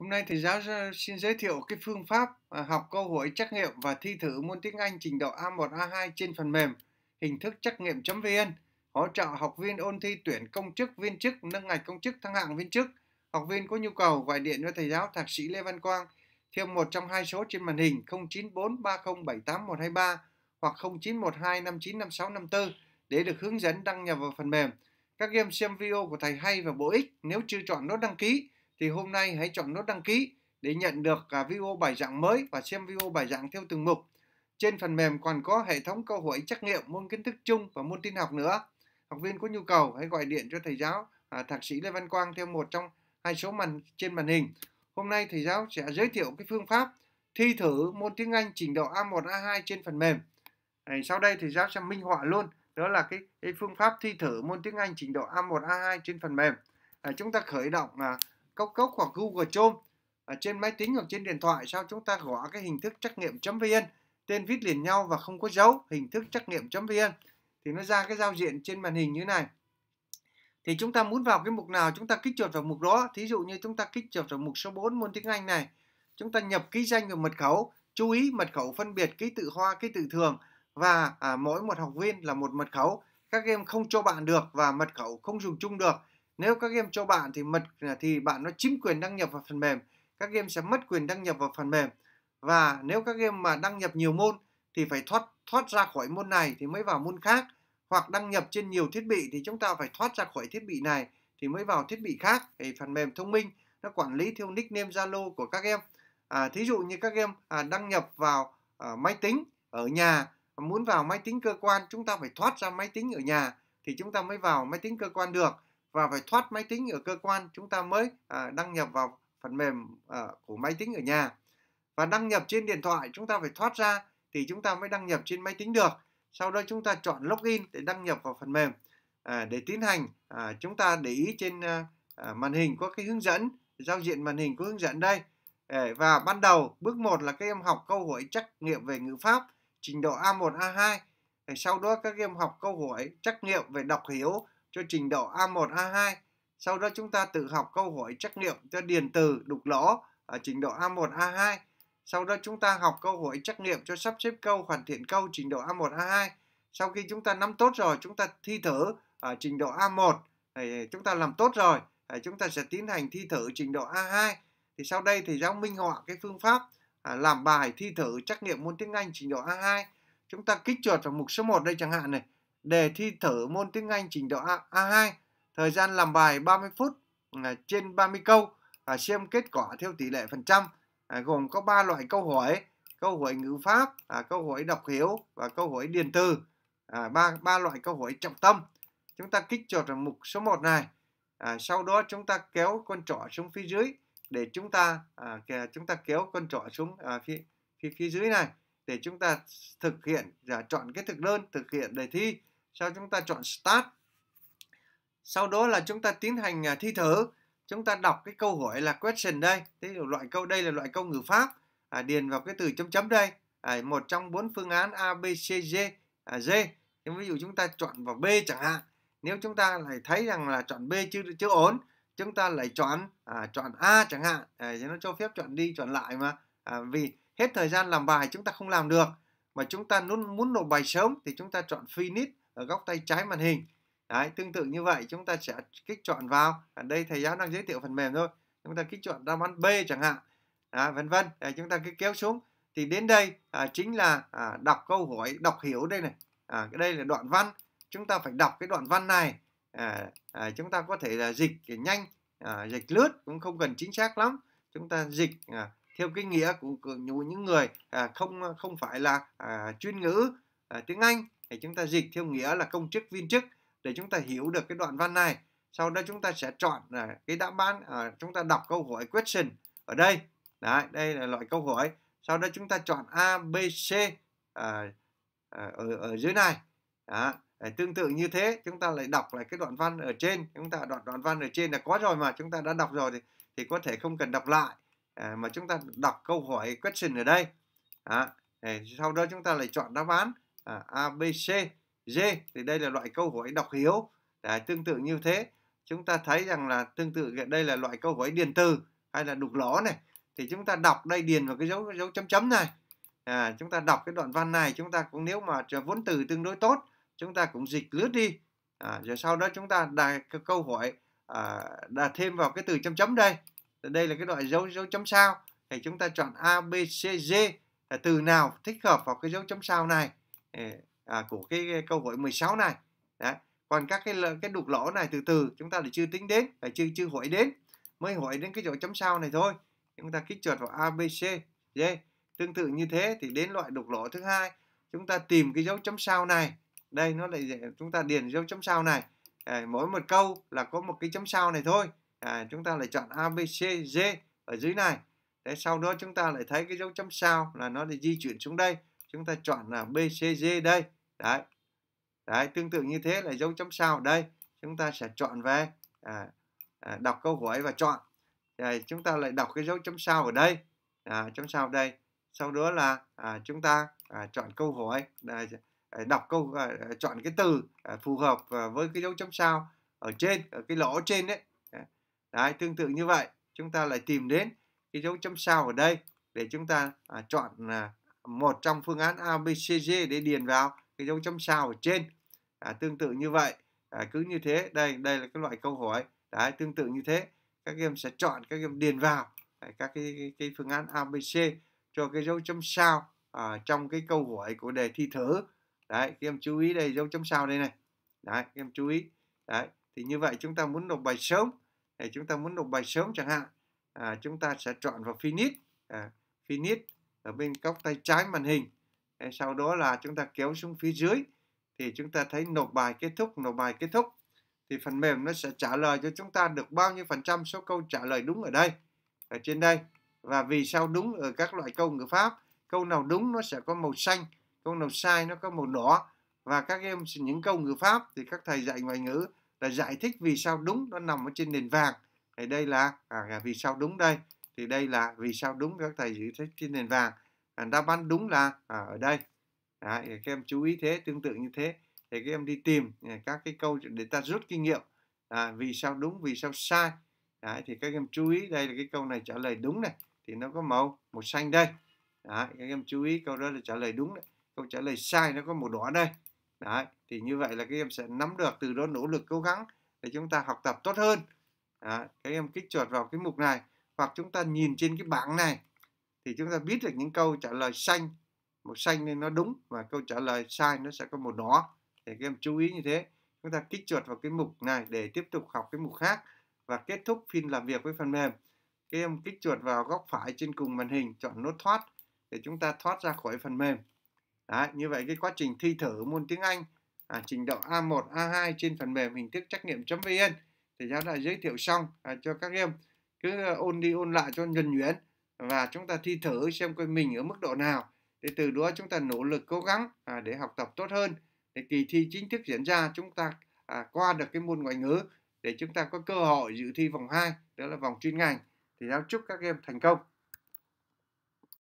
Hôm nay thầy giáo xin giới thiệu cái phương pháp à, học câu hỏi trắc nghiệm và thi thử môn tiếng Anh trình độ A1, A2 trên phần mềm hình thức trắc nghiệm.vn hỗ trợ học viên ôn thi tuyển công chức, viên chức, nâng ngạch công chức, thăng hạng viên chức. Học viên có nhu cầu gọi điện cho thầy giáo Thạc sĩ Lê Văn Quang theo một trong hai số trên màn hình 094 hoặc 0912 để được hướng dẫn đăng nhập vào phần mềm. Các game xem video của thầy hay và bổ ích nếu chưa chọn nút đăng ký thì hôm nay hãy chọn nút đăng ký để nhận được à, video bài giảng mới và xem video bài giảng theo từng mục. Trên phần mềm còn có hệ thống câu hỏi trắc nghiệm môn kiến thức chung và môn tin học nữa. Học viên có nhu cầu hãy gọi điện cho thầy giáo à, Thạc sĩ Lê Văn Quang theo một trong hai số màn trên màn hình. Hôm nay thầy giáo sẽ giới thiệu cái phương pháp thi thử môn tiếng Anh trình độ A1 A2 trên phần mềm. À, sau đây thầy giáo sẽ minh họa luôn đó là cái, cái phương pháp thi thử môn tiếng Anh trình độ A1 A2 trên phần mềm. À, chúng ta khởi động à, cốc cốc hoặc Google Chrome ở à, trên máy tính hoặc trên điện thoại sau chúng ta gõ cái hình thức trắc nghiệm vn tên viết liền nhau và không có dấu hình thức trắc nghiệm vn thì nó ra cái giao diện trên màn hình như này thì chúng ta muốn vào cái mục nào chúng ta kích chuột vào mục đó thí dụ như chúng ta kích chuột vào mục số 4 môn tiếng Anh này chúng ta nhập ký danh và mật khẩu chú ý mật khẩu phân biệt ký tự hoa ký tự thường và à, mỗi một học viên là một mật khẩu các em không cho bạn được và mật khẩu không dùng chung được nếu các game cho bạn thì mật thì bạn nó chiếm quyền đăng nhập vào phần mềm, các game sẽ mất quyền đăng nhập vào phần mềm. Và nếu các game mà đăng nhập nhiều môn thì phải thoát thoát ra khỏi môn này thì mới vào môn khác hoặc đăng nhập trên nhiều thiết bị thì chúng ta phải thoát ra khỏi thiết bị này thì mới vào thiết bị khác thì phần mềm thông minh nó quản lý theo nickname Zalo của các em à, thí dụ như các em à, đăng nhập vào à, máy tính ở nhà muốn vào máy tính cơ quan chúng ta phải thoát ra máy tính ở nhà thì chúng ta mới vào máy tính cơ quan được và phải thoát máy tính ở cơ quan chúng ta mới à, đăng nhập vào phần mềm à, của máy tính ở nhà và đăng nhập trên điện thoại chúng ta phải thoát ra thì chúng ta mới đăng nhập trên máy tính được sau đó chúng ta chọn login để đăng nhập vào phần mềm à, để tiến hành à, chúng ta để ý trên à, à màn hình có cái hướng dẫn giao diện màn hình có hướng dẫn đây à, và ban đầu bước 1 là các em học câu hỏi trắc nghiệm về ngữ pháp trình độ A1 A2 à, sau đó các em học câu hỏi trắc nghiệm về đọc hiểu cho trình độ A1, A2. Sau đó chúng ta tự học câu hỏi trắc nghiệm cho điền từ, đục lỗ ở trình độ A1, A2. Sau đó chúng ta học câu hỏi trắc nghiệm cho sắp xếp câu, hoàn thiện câu trình độ A1, A2. Sau khi chúng ta nắm tốt rồi, chúng ta thi thử ở trình độ A1. Chúng ta làm tốt rồi, chúng ta sẽ tiến hành thi thử trình độ A2. Thì sau đây thì giáo minh họa cái phương pháp à, làm bài thi thử trắc nghiệm môn tiếng Anh trình độ A2. Chúng ta kích chuột vào mục số 1 đây chẳng hạn này đề thi thử môn tiếng Anh trình độ A2, thời gian làm bài 30 phút à, trên 30 câu và xem kết quả theo tỷ lệ phần trăm à, gồm có 3 loại câu hỏi câu hỏi ngữ pháp à, câu hỏi đọc hiểu và câu hỏi điền từ à, ba ba loại câu hỏi trọng tâm chúng ta kích chuột vào mục số 1 này sau đó chúng ta kéo con trỏ xuống phía dưới để chúng ta chúng ta kéo con trỏ xuống phía, phía phía dưới này để chúng ta thực hiện à, chọn cái thực đơn thực hiện đề thi sau chúng ta chọn start sau đó là chúng ta tiến hành à, thi thử chúng ta đọc cái câu hỏi là question đây thế loại câu đây là loại câu ngữ pháp à, điền vào cái từ chấm chấm đây à, một trong bốn phương án a b c d à, d thế ví dụ chúng ta chọn vào b chẳng hạn nếu chúng ta lại thấy rằng là chọn b chưa chưa ổn chúng ta lại chọn à, chọn a chẳng hạn à, nó cho phép chọn đi chọn lại mà à, vì hết thời gian làm bài chúng ta không làm được mà chúng ta muốn muốn nộp bài sớm thì chúng ta chọn finish ở góc tay trái màn hình Đấy, tương tự như vậy chúng ta sẽ kích chọn vào ở đây thầy giáo đang giới thiệu phần mềm thôi chúng ta kích chọn ra bắn B chẳng hạn à, vân vân à, chúng ta cứ kéo xuống thì đến đây à, chính là à, đọc câu hỏi đọc hiểu đây này à, cái đây là đoạn văn chúng ta phải đọc cái đoạn văn này à, à, chúng ta có thể là dịch nhanh à, dịch lướt cũng không cần chính xác lắm chúng ta dịch à, theo cái nghĩa của, của những người à, không không phải là à, chuyên ngữ à, tiếng Anh thì chúng ta dịch theo nghĩa là công chức viên chức để chúng ta hiểu được cái đoạn văn này sau đó chúng ta sẽ chọn là cái đáp án à, chúng ta đọc câu hỏi question ở đây Đấy, đây là loại câu hỏi sau đó chúng ta chọn A B C à, à, ở ở dưới này Đó. À, tương tự như thế chúng ta lại đọc lại cái đoạn văn ở trên chúng ta đoạn đoạn văn ở trên là có rồi mà chúng ta đã đọc rồi thì thì có thể không cần đọc lại à, mà chúng ta đọc câu hỏi question ở đây à, sau đó chúng ta lại chọn đáp án à, a d thì đây là loại câu hỏi đọc hiếu Đấy, tương tự như thế chúng ta thấy rằng là tương tự đây là loại câu hỏi điền từ hay là đục lỗ này thì chúng ta đọc đây điền vào cái dấu dấu chấm chấm này à, chúng ta đọc cái đoạn văn này chúng ta cũng nếu mà vốn từ tương đối tốt chúng ta cũng dịch lướt đi à, rồi sau đó chúng ta đặt câu hỏi à, đặt thêm vào cái từ chấm chấm đây đây là cái loại dấu dấu chấm sao thì chúng ta chọn a b c d là từ nào thích hợp vào cái dấu chấm sao này à, của cái, câu hỏi 16 này đấy còn các cái cái đục lỗ này từ từ chúng ta lại chưa tính đến phải chưa chưa hỏi đến mới hỏi đến cái chỗ chấm sao này thôi chúng ta kích chuột vào abc d tương tự như thế thì đến loại đục lỗ thứ hai chúng ta tìm cái dấu chấm sao này đây nó lại chúng ta điền dấu chấm sao này à, mỗi một câu là có một cái chấm sao này thôi à, chúng ta lại chọn abc d ở dưới này Đấy, sau đó chúng ta lại thấy cái dấu chấm sao là nó lại di chuyển xuống đây chúng ta chọn là BCG đây đấy đấy tương tự như thế là dấu chấm sao đây chúng ta sẽ chọn về à, à, đọc câu hỏi và chọn rồi chúng ta lại đọc cái dấu chấm sao ở đây à, chấm sao đây sau đó là à, chúng ta à, chọn câu hỏi à, đọc câu à, chọn cái từ à, phù hợp à, với cái dấu chấm sao ở trên ở cái lỗ trên đấy đấy tương tự như vậy chúng ta lại tìm đến cái dấu chấm sao ở đây để chúng ta à, chọn à, một trong phương án ABCD để điền vào cái dấu chấm sao ở trên à, tương tự như vậy à, cứ như thế đây đây là cái loại câu hỏi đấy tương tự như thế các em sẽ chọn các em điền vào đấy, à, các cái, cái, cái phương án ABC cho cái dấu chấm sao à, trong cái câu hỏi của đề thi thử đấy các em chú ý đây dấu chấm sao đây này đấy các em chú ý đấy thì như vậy chúng ta muốn đọc bài sớm thì chúng ta muốn đọc bài sớm chẳng hạn à, chúng ta sẽ chọn vào finish à, finish ở bên góc tay trái màn hình sau đó là chúng ta kéo xuống phía dưới thì chúng ta thấy nộp bài kết thúc nộp bài kết thúc thì phần mềm nó sẽ trả lời cho chúng ta được bao nhiêu phần trăm số câu trả lời đúng ở đây ở trên đây và vì sao đúng ở các loại câu ngữ pháp câu nào đúng nó sẽ có màu xanh câu nào sai nó có màu đỏ và các em những câu ngữ pháp thì các thầy dạy ngoại ngữ là giải thích vì sao đúng nó nằm ở trên nền vàng thì đây là à, vì sao đúng đây thì đây là vì sao đúng các thầy giữ sách trên nền vàng à, đáp án đúng là à, ở đây Đấy, các em chú ý thế tương tự như thế thì các em đi tìm à, các cái câu để ta rút kinh nghiệm à, vì sao đúng vì sao sai Đấy, thì các em chú ý đây là cái câu này trả lời đúng này thì nó có màu một xanh đây Đấy, các em chú ý câu đó là trả lời đúng đấy. câu trả lời sai nó có màu đỏ đây Đấy, thì như vậy là các em sẽ nắm được từ đó nỗ lực cố gắng để chúng ta học tập tốt hơn Đấy, các em kích chuột vào cái mục này hoặc chúng ta nhìn trên cái bảng này thì chúng ta biết được những câu trả lời xanh một xanh nên nó đúng và câu trả lời sai nó sẽ có một đó để các em chú ý như thế chúng ta kích chuột vào cái mục này để tiếp tục học cái mục khác và kết thúc phiên làm việc với phần mềm các em kích chuột vào góc phải trên cùng màn hình chọn nút thoát để chúng ta thoát ra khỏi phần mềm Đấy, như vậy cái quá trình thi thử môn tiếng Anh à, trình độ A1, A2 trên phần mềm hình thức trắc nghiệm.vn thì giáo đã giới thiệu xong à, cho các em cứ ờ, ôn đi ôn lại cho nhuần nhuyễn và chúng ta thi thử xem coi mình ở mức độ nào để từ đó chúng ta nỗ lực cố gắng à, để học tập tốt hơn để kỳ thi chính thức diễn ra chúng ta à, qua được cái môn ngoại ngữ để chúng ta có cơ hội dự thi vòng 2 đó là vòng chuyên ngành thì giáo chúc các em thành công